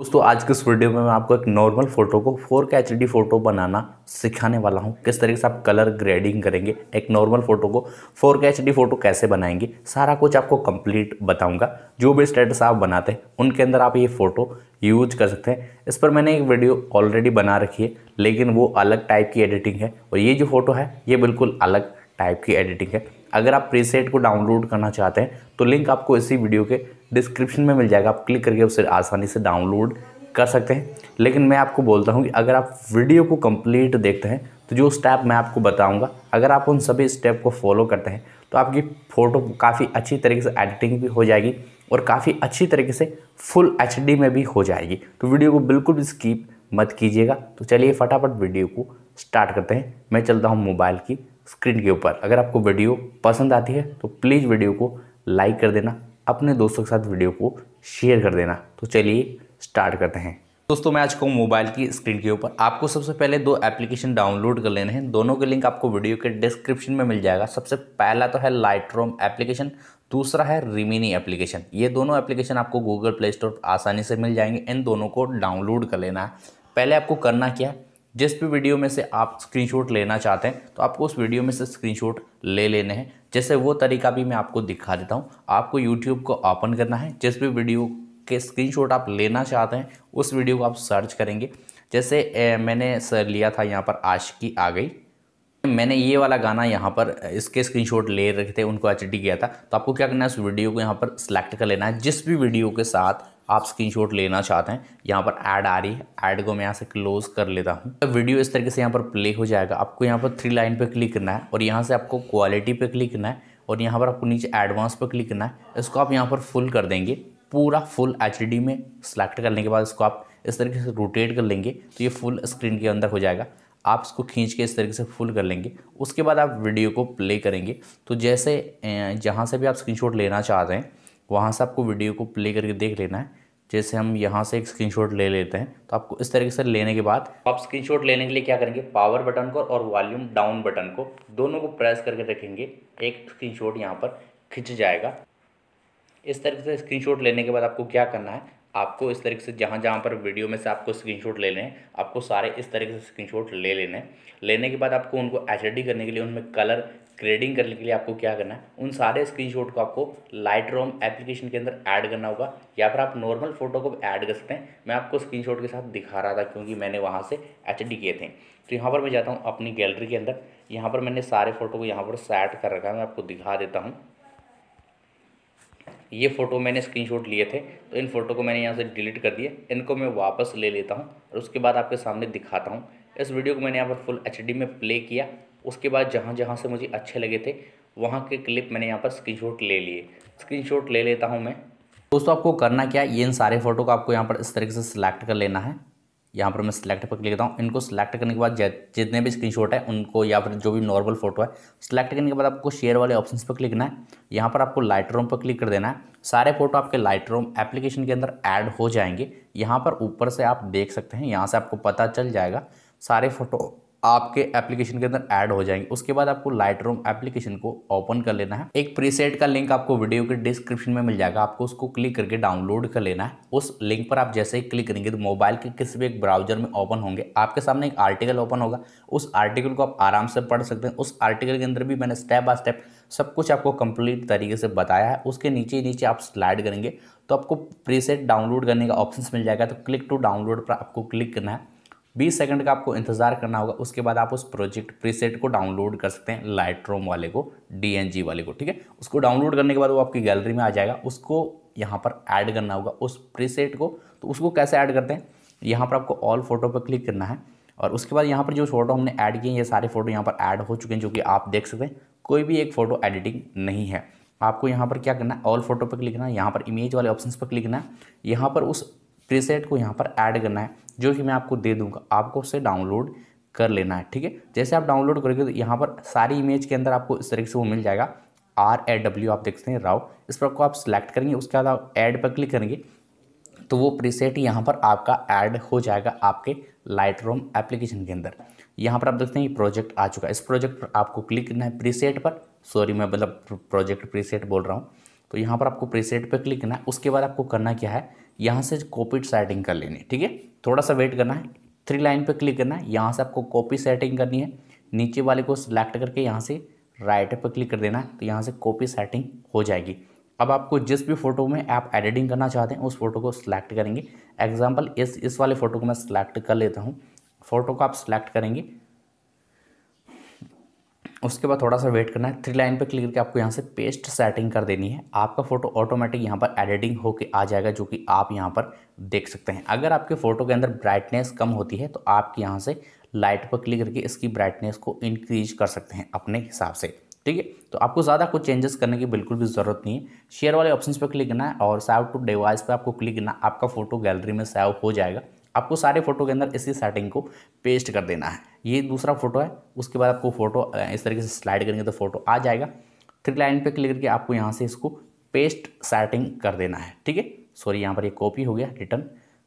दोस्तों आज के इस वीडियो में मैं आपको एक नॉर्मल फोटो को फोर के एच फोटो बनाना सिखाने वाला हूँ किस तरीके से आप कलर ग्रेडिंग करेंगे एक नॉर्मल फोटो को फोर के एच फोटो कैसे बनाएंगे सारा कुछ आपको कंप्लीट बताऊंगा जो भी स्टेटस आप बनाते हैं उनके अंदर आप ये फ़ोटो यूज कर सकते हैं इस पर मैंने एक वीडियो ऑलरेडी बना रखी है लेकिन वो अलग टाइप की एडिटिंग है और ये जो फोटो है ये बिल्कुल अलग टाइप की एडिटिंग है अगर आप प्रीसेट को डाउनलोड करना चाहते हैं तो लिंक आपको इसी वीडियो के डिस्क्रिप्शन में मिल जाएगा आप क्लिक करके उसे आसानी से डाउनलोड कर सकते हैं लेकिन मैं आपको बोलता हूँ कि अगर आप वीडियो को कंप्लीट देखते हैं तो जो स्टेप मैं आपको बताऊँगा अगर आप उन सभी स्टेप को फॉलो करते हैं तो आपकी फ़ोटो काफ़ी अच्छी तरीके से एडिटिंग भी हो जाएगी और काफ़ी अच्छी तरीके से फुल एच में भी हो जाएगी तो वीडियो को बिल्कुल भी स्कीप मत कीजिएगा तो चलिए फटाफट वीडियो को स्टार्ट करते हैं मैं चलता हूँ मोबाइल की स्क्रीन के ऊपर अगर आपको वीडियो पसंद आती है तो प्लीज़ वीडियो को लाइक कर देना अपने दोस्तों के साथ वीडियो को शेयर कर देना तो चलिए स्टार्ट करते हैं दोस्तों मैं आज कहूँ मोबाइल की स्क्रीन के ऊपर आपको सबसे पहले दो एप्लीकेशन डाउनलोड कर लेने हैं दोनों के लिंक आपको वीडियो के डिस्क्रिप्शन में मिल जाएगा सबसे पहला तो है लाइट्रोम एप्लीकेशन दूसरा है रिमिनी एप्लीकेशन ये दोनों एप्लीकेशन आपको गूगल प्ले स्टोर आसानी से मिल जाएंगे इन दोनों को डाउनलोड कर लेना है पहले आपको करना क्या है जिस भी वीडियो में से आप स्क्रीनशॉट लेना चाहते हैं तो आपको उस वीडियो में से स्क्रीनशॉट ले लेने हैं जैसे वो तरीका भी मैं आपको दिखा देता हूँ आपको यूट्यूब को ओपन करना है जिस भी वीडियो के स्क्रीनशॉट आप लेना चाहते हैं उस वीडियो को आप सर्च करेंगे जैसे ए, मैंने सर लिया था यहाँ पर आशिकी आ गई मैंने ये वाला गाना यहाँ पर इसके स्क्रीनशॉट ले रखे थे उनको एच किया था तो आपको क्या करना है उस वीडियो को यहाँ पर सिलेक्ट कर लेना है जिस भी वीडियो के साथ आप स्क्रीनशॉट लेना चाहते हैं यहाँ पर ऐड आ रही है ऐड को मैं यहाँ से क्लोज कर लेता हूँ तो वीडियो इस तरीके से यहाँ पर प्ले हो जाएगा आपको यहाँ पर थ्री लाइन पर क्लिक करना है और यहाँ से आपको क्वालिटी पर क्लिक करना है और यहाँ पर आपको नीचे एडवांस पर क्लिक करना है इसको आप यहाँ पर फुल कर देंगे पूरा फुल एच में सेलेक्ट करने के बाद इसको आप इस तरीके से रोटेट कर लेंगे तो ये फुल स्क्रीन के अंदर हो जाएगा आप इसको खींच के इस तरीके से फुल कर लेंगे उसके बाद आप वीडियो को प्ले करेंगे तो जैसे जहाँ से भी आप स्क्रीनशॉट लेना चाहते हैं वहाँ से आपको वीडियो को प्ले करके देख लेना है जैसे हम यहाँ से एक स्क्रीनशॉट ले लेते हैं तो आपको इस तरीके से लेने के बाद आप स्क्रीनशॉट लेने के लिए क्या करेंगे पावर बटन को और वॉल्यूम डाउन बटन को दोनों को प्रेस करके रखेंगे एक स्क्रीनशॉट यहाँ पर खिंच जाएगा इस तरीके से स्क्रीनशॉट लेने के बाद आपको क्या करना है आपको इस तरीके से जहाँ जहाँ पर वीडियो में से आपको स्क्रीनशॉट ले लें आपको सारे इस तरीके से स्क्रीनशॉट ले लेने लेने के बाद आपको उनको एच करने के लिए उनमें कलर ग्रेडिंग करने के लिए आपको क्या करना है उन सारे स्क्रीनशॉट को आपको लाइट रोम एप्लीकेशन के अंदर ऐड करना होगा या फिर आप नॉर्मल फ़ोटो को ऐड कर सकते हैं मैं आपको स्क्रीनशॉट के साथ दिखा रहा था क्योंकि मैंने वहाँ से एच किए थे तो यहाँ पर मैं जाता हूँ अपनी गैलरी के अंदर यहाँ पर मैंने सारे फ़ोटो को यहाँ पर सेट कर रखा है मैं आपको दिखा देता हूँ ये फ़ोटो मैंने स्क्रीनशॉट लिए थे तो इन फ़ोटो को मैंने यहाँ से डिलीट कर दिया इनको मैं वापस ले लेता हूँ और उसके बाद आपके सामने दिखाता हूँ इस वीडियो को मैंने यहाँ पर फुल एच में प्ले किया उसके बाद जहाँ जहाँ से मुझे अच्छे लगे थे वहाँ के क्लिप मैंने यहाँ पर स्क्रीन ले लिए स्क्रीन ले लेता हूँ मैं दोस्तों आपको करना क्या ये इन सारे फ़ोटो को आपको यहाँ पर इस तरीके से सिलेक्ट कर लेना है यहाँ पर मैं सिलेक्ट पर क्लिक करता हूँ इनको सिलेक्ट करने के बाद जितने भी स्क्रीनशॉट है उनको या फिर जो भी नॉर्मल फोटो है सिलेक्ट करने के बाद आपको शेयर वाले ऑप्शन पर क्लिक करना है यहाँ पर आपको लाइट रोम पर क्लिक कर देना है सारे फोटो आपके लाइट एप्लीकेशन के अंदर ऐड हो जाएंगे यहाँ पर ऊपर से आप देख सकते हैं यहाँ से आपको पता चल जाएगा सारे फोटो आपके एप्लीकेशन के अंदर ऐड हो जाएंगे उसके बाद आपको लाइट रूम एप्लीकेशन को ओपन कर लेना है एक प्रीसेट का लिंक आपको वीडियो के डिस्क्रिप्शन में मिल जाएगा आपको उसको क्लिक करके डाउनलोड कर लेना है उस लिंक पर आप जैसे ही क्लिक करेंगे तो मोबाइल के किसी भी एक ब्राउजर में ओपन होंगे आपके सामने एक आर्टिकल ओपन होगा उस आर्टिकल को आप आराम से पढ़ सकते हैं उस आर्टिकल के अंदर भी मैंने स्टेप बाय स्टेप सब कुछ आपको कंप्लीट तरीके से बताया है उसके नीचे नीचे आप स्लाइड करेंगे तो आपको प्रीसेट डाउनलोड करने का ऑप्शन मिल जाएगा तो क्लिक टू डाउनलोड पर आपको क्लिक करना है बीस सेकंड का आपको इंतज़ार करना होगा उसके बाद आप उस प्रोजेक्ट प्रीसेट को डाउनलोड कर सकते हैं लाइट्रोम वाले को डी वाले को ठीक है उसको डाउनलोड करने के बाद वो आपकी गैलरी में आ जाएगा उसको यहाँ पर ऐड करना होगा उस प्रीसेट को तो उसको कैसे ऐड करते हैं यहाँ पर आपको ऑल फोटो पर क्लिक करना है और उसके बाद यहाँ पर जो फोटो हमने ऐड किए हैं ये सारे फोटो यहाँ पर ऐड हो चुके हैं जो कि आप देख सकते हैं कोई भी एक फ़ोटो एडिटिंग नहीं है आपको यहाँ पर क्या करना है ऑल फोटो पर क्लिक करना है यहाँ पर इमेज वाले ऑप्शन पर क्लिक करना है यहाँ पर उस प्रीसेट को यहाँ पर ऐड करना है जो कि मैं आपको दे दूंगा आपको उसे डाउनलोड कर लेना है ठीक है जैसे आप डाउनलोड करोगे तो यहाँ पर सारी इमेज के अंदर आपको इस तरीके से वो मिल जाएगा आर ए डब्ल्यू आप देखते हैं राव इस पर को आप सिलेक्ट करेंगे उसके बाद आप ऐड पर क्लिक करेंगे तो वो प्रीसेट यहाँ पर आपका ऐड हो जाएगा आपके लाइट रोम एप्लीकेशन के अंदर यहाँ पर आप देखते हैं ये प्रोजेक्ट आ चुका है इस प्रोजेक्ट पर आपको क्लिक करना है प्रीसेट पर सॉरी मैं मतलब प्रोजेक्ट प्रीसेट बोल रहा हूँ तो यहाँ पर आपको प्रीसेट पर क्लिक करना है उसके बाद आपको करना क्या है यहाँ से कॉपी सेटिंग कर लेनी है ठीक है थोड़ा सा वेट करना है थ्री लाइन पे क्लिक करना है यहाँ से आपको कॉपी सेटिंग करनी है नीचे वाले को सिलेक्ट करके यहाँ से राइट पर क्लिक कर देना है तो यहाँ से कॉपी सेटिंग हो जाएगी अब आपको जिस भी फोटो में आप एडिटिंग करना चाहते हैं उस फोटो को सिलेक्ट करेंगे एग्जाम्पल इस इस वाले फ़ोटो को मैं सिलेक्ट कर लेता हूँ फ़ोटो को आप सिलेक्ट करेंगे उसके बाद थोड़ा सा वेट करना है थ्री लाइन पर क्लिक करके आपको यहाँ से पेस्ट सेटिंग कर देनी है आपका फ़ोटो ऑटोमेटिक यहाँ पर एडिटिंग होकर आ जाएगा जो कि आप यहाँ पर देख सकते हैं अगर आपके फ़ोटो के अंदर ब्राइटनेस कम होती है तो आप यहाँ से लाइट पर क्लिक करके इसकी ब्राइटनेस को इंक्रीज कर सकते हैं अपने हिसाब से ठीक है तो आपको ज़्यादा कुछ चेंजेस करने की बिल्कुल भी ज़रूरत नहीं है शेयर वाले ऑप्शन पर क्लिक करना है और सैव टू डिवाइस पर आपको क्लिक करना आपका फ़ोटो गैलरी में सेव हो जाएगा आपको सारे फ़ोटो के अंदर इसी सेटिंग को पेस्ट कर देना है ये दूसरा फोटो है उसके बाद आपको फोटो इस तरीके से स्लाइड करेंगे तो फोटो आ जाएगा थ्री लाइन पे क्लिक करके आपको यहाँ से इसको पेस्ट सेटिंग कर देना है ठीक है सॉरी यहाँ पर ये कॉपी हो गया रिटर्न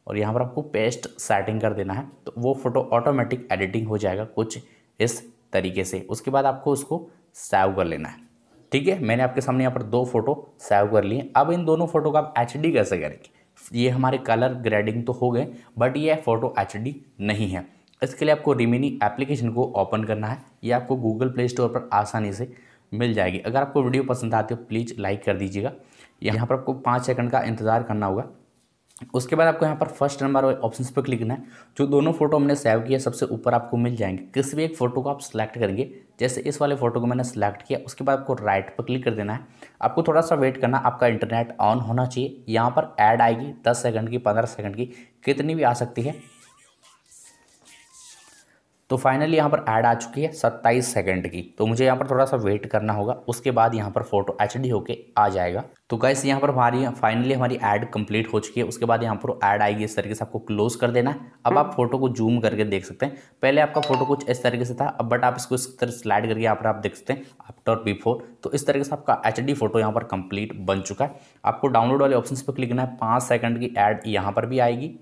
और यहाँ पर आपको पेस्ट सेटिंग कर देना है तो वो फोटो ऑटोमेटिक एडिटिंग हो जाएगा कुछ इस तरीके से उसके बाद आपको उसको सेव कर लेना है ठीक है मैंने आपके सामने यहाँ पर दो फोटो सेव कर लिए अब इन दोनों फोटो का आप एच कैसे करेंगे ये हमारे कलर ग्रेडिंग तो हो गए बट ये फ़ोटो एच नहीं है इसके लिए आपको रिमिनी एप्लीकेशन को ओपन करना है ये आपको गूगल प्ले स्टोर पर आसानी से मिल जाएगी अगर आपको वीडियो पसंद आती हो प्लीज़ लाइक कर दीजिएगा यहाँ पर आपको पाँच सेकंड का इंतज़ार करना होगा उसके बाद आपको यहाँ पर फर्स्ट नंबर ऑप्शन पर क्लिक करना है जो दोनों फोटो हमने सेव किया सबसे ऊपर आपको मिल जाएंगे किसी भी एक फ़ोटो को आप सिलेक्ट करेंगे जैसे इस वाले फ़ोटो को मैंने सेलेक्ट किया उसके बाद आपको राइट पर क्लिक कर देना है आपको थोड़ा सा वेट करना आपका इंटरनेट ऑन होना चाहिए यहाँ पर ऐड आएगी दस सेकंड की पंद्रह सेकंड की कितनी भी आ सकती है तो फाइनली यहाँ पर ऐड आ चुकी है सत्ताईस सेकंड की तो मुझे यहाँ पर थोड़ा सा वेट करना होगा उसके बाद यहाँ पर फोटो एच डी होके आ जाएगा तो गाइस यहाँ पर हमारी फाइनली हमारी ऐड कंप्लीट हो चुकी है उसके बाद यहाँ पर ऐड आएगी इस तरीके से आपको क्लोज कर देना है अब आप फोटो को जूम करके देख सकते हैं पहले आपका फोटो कुछ इस तरीके से था अब बट आप इसको इस तरह स्लाइड करके यहाँ पर आप देख सकते हैं आफ्टर बिफोर तो इस तरीके से आपका एच फोटो यहाँ पर कंप्लीट बन चुका है आपको डाउनलोड वाले ऑप्शन पर क्लिक करना है पाँच सेकंड की एड यहाँ पर भी आएगी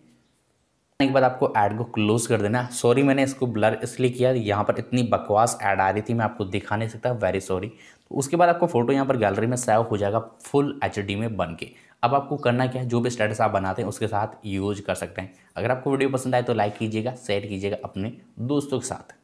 के बाद आपको ऐड को क्लोज कर देना सॉरी मैंने इसको ब्लर इसलिए किया यहाँ पर इतनी बकवास ऐड आ रही थी मैं आपको दिखा नहीं सकता वेरी सॉरी तो उसके बाद आपको फोटो यहाँ पर गैलरी में सेव हो जाएगा फुल एच में बन के अब आपको करना क्या है जो भी स्टेटस आप बनाते हैं उसके साथ यूज कर सकते हैं अगर आपको वीडियो पसंद आए तो लाइक कीजिएगा शेयर कीजिएगा अपने दोस्तों के साथ